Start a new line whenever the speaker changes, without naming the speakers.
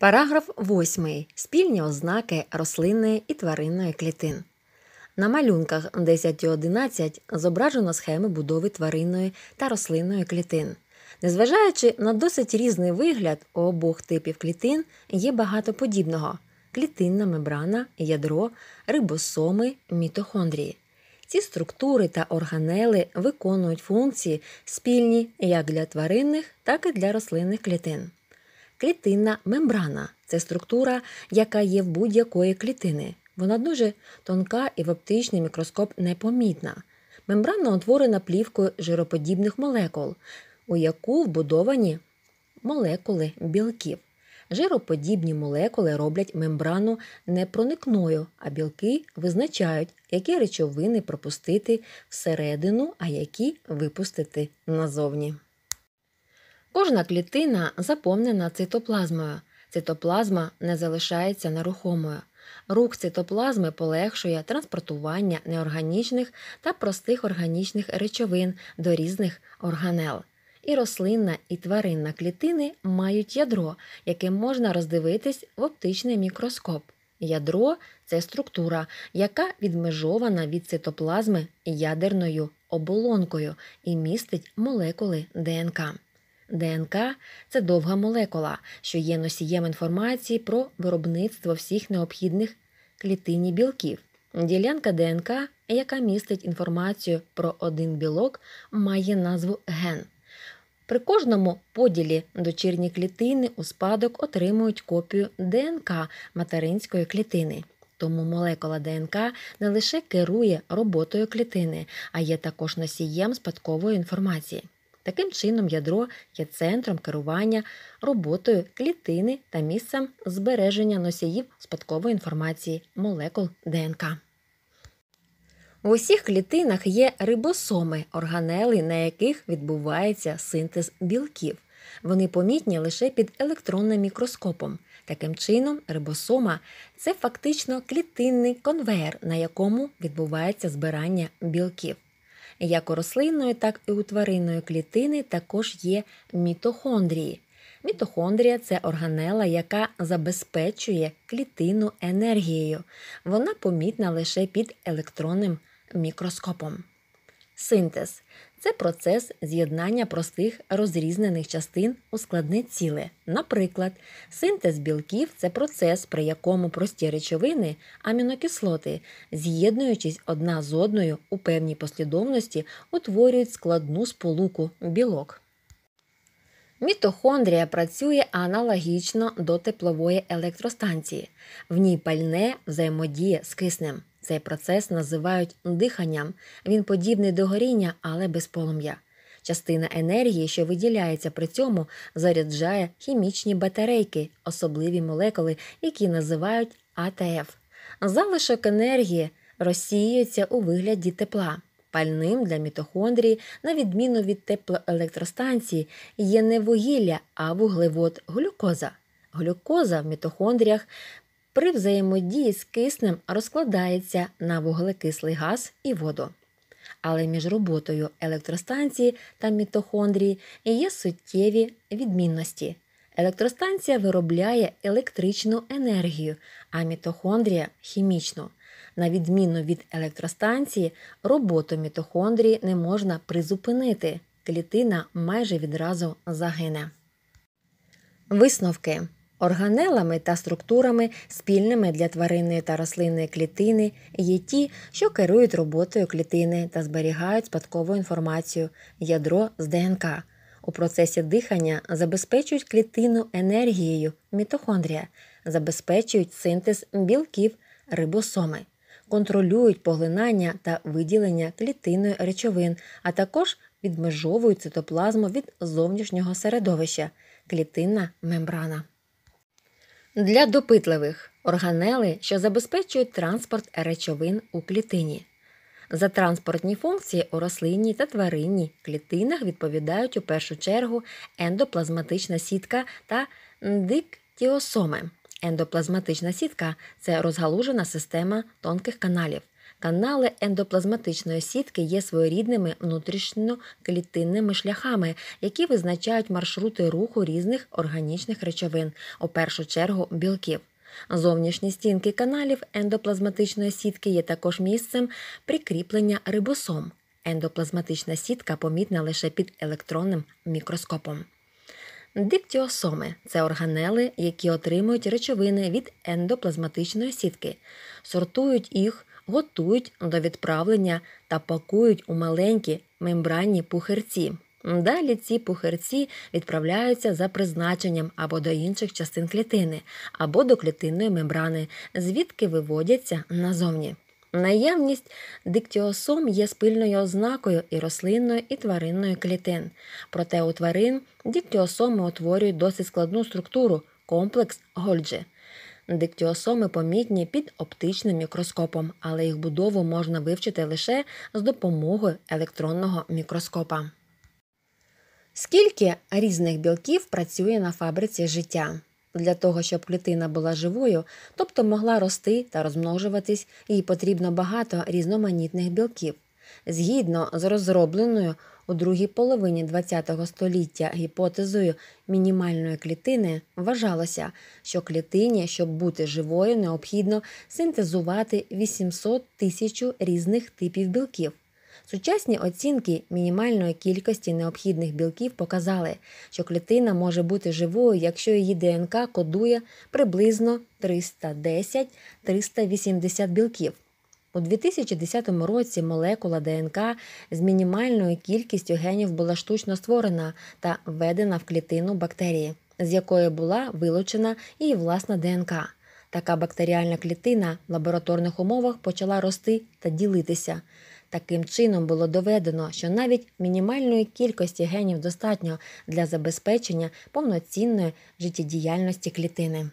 Параграф 8. Спільні ознаки рослинної і тваринної клітин. На малюнках 10 і 11 зображено схеми будови тваринної та рослинної клітин. Незважаючи на досить різний вигляд, у обох типів клітин є багато подібного: клітинна мембрана, ядро, рибосоми, мітохондрії. Ці структури та органели виконують функції спільні як для тваринних, так і для рослинних клітин клітинна мембрана це структура, яка є в будь-якої клітини. Вона дуже тонка і в оптичний мікроскоп непомітна. Мембрана утворена плівкою жироподібних молекул, у яку вбудовані молекули білків. Жироподібні молекули роблять мембрану непроникною, а білки визначають, які речовини пропустити всередину, а які випустити назовні. Кожна клітина заповнена цитоплазмою. Цитоплазма не залишається нерухомою. Рух цитоплазми полегшує транспортування неорганічних та простих органічних речовин до різних органел. І рослинна і тваринна клітини мають ядро, яке можна роздивитись в оптичний мікроскоп. Ядро це структура, яка відмежована від цитоплазми ядерною оболонкою і містить молекули ДНК. ДНК це довга молекула, що є носієм інформації про виробництво всіх необхідних клітині білків. Ділянка ДНК, яка містить інформацію про один білок, має назву ген. При кожному поділі дочірні клітини у спадок отримують копію ДНК материнської клітини. Тому молекула ДНК не лише керує роботою клітини, а є також носієм спадкової інформації. Таким чином, ядро є центром керування роботою клітини та місцем збереження носіїв спадкової інформації молекул ДНК. У усіх клітинах є рибосоми, органели, на яких відбувається синтез білків. Вони помітні лише під електронним мікроскопом. Таким чином, рибосома це фактично клітинний конвеєр, на якому відбувається збирання білків. Як у рослинної, так і у тваринної клітини також є мітохондрії. Мітохондрія це органела, яка забезпечує клітину енергією. Вона помітна лише під електронним мікроскопом. Синтез це процес з'єднання простих розрізнених частин у складне ціле. Наприклад, синтез білків це процес, при якому прості речовини амінокислоти, з'єднуючись одна з одною у певній послідовності, утворюють складну сполуку білок. Мітохондрія працює аналогічно до теплової електростанції. В ній пальне взаємодіє з киснем. Цей процес називають диханням. Він подібний до горіння, але без полум'я. Частина енергії, що виділяється при цьому, заряджає хімічні батарейки, особливі молекули, які називають АТФ. Залишок енергії розсіюється у вигляді тепла. Пальним для мітохондрії, на відміну від теплоелектростанції, є не вугілля, а вуглевод глюкоза. Глюкоза в мітохондріях при взаємодії з киснем розкладається на вуглекислий газ і воду. Але між роботою електростанції та мітохондрії є суттєві відмінності. Електростанція виробляє електричну енергію, а мітохондрія хімічну. На відміну від електростанції, роботу мітохондрії не можна призупинити. Клітина майже відразу загине. Висновки Органелами та структурами, спільними для тваринної та рослинної клітини, є ті, що керують роботою клітини та зберігають спадкову інформацію, ядро з ДНК. У процесі дихання забезпечують клітину енергією, мітохондрія, забезпечують синтез білків, рибосоми, контролюють поглинання та виділення клітиною речовин, а також відмежовують цитоплазму від зовнішнього середовища, клітинна мембрана. Для допитливих органели, що забезпечують транспорт речовин у клітині. За транспортні функції у рослинній та тваринній клітинах відповідають у першу чергу ендоплазматична сітка та диктіосоми. Ендоплазматична сітка це розгалужена система тонких каналів. Канали ендоплазматичної сітки є своєрідними внутрішньоклітинними шляхами, які визначають маршрути руху різних органічних речовин, у першу чергу білків. Зовнішні стінки каналів ендоплазматичної сітки є також місцем прикріплення рибосом. Ендоплазматична сітка помітна лише під електронним мікроскопом. Диктіосоми це органели, які отримують речовини від ендоплазматичної сітки, сортують їх готують до відправлення та пакують у маленькі мембранні пухерці. Далі ці пухерці відправляються за призначенням або до інших частин клітини, або до клітинної мембрани, звідки виводяться назовні. Наявність диктіосом є спільною ознакою і рослинної, і тваринної клітин. Проте у тварин диктіосоми утворюють досить складну структуру комплекс Гольджі – Диктіосоми помітні під оптичним мікроскопом, але їх будову можна вивчити лише з допомогою електронного мікроскопа. Скільки різних білків працює на фабриці життя? Для того, щоб клітина була живою, тобто могла рости та розмножуватись, їй потрібно багато різноманітних білків. Згідно з розробленою у другій половині ХХ століття гіпотезою мінімальної клітини вважалося, що клітині, щоб бути живою, необхідно синтезувати 800 тисяч різних типів білків. Сучасні оцінки мінімальної кількості необхідних білків показали, що клітина може бути живою, якщо її ДНК кодує приблизно 310-380 білків. У 2010 році молекула ДНК з мінімальною кількістю генів була штучно створена та введена в клітину бактерії, з якої була вилучена і власна ДНК. Така бактеріальна клітина в лабораторних умовах почала рости та ділитися. Таким чином було доведено, що навіть мінімальної кількості генів достатньо для забезпечення повноцінної життєдіяльності клітини.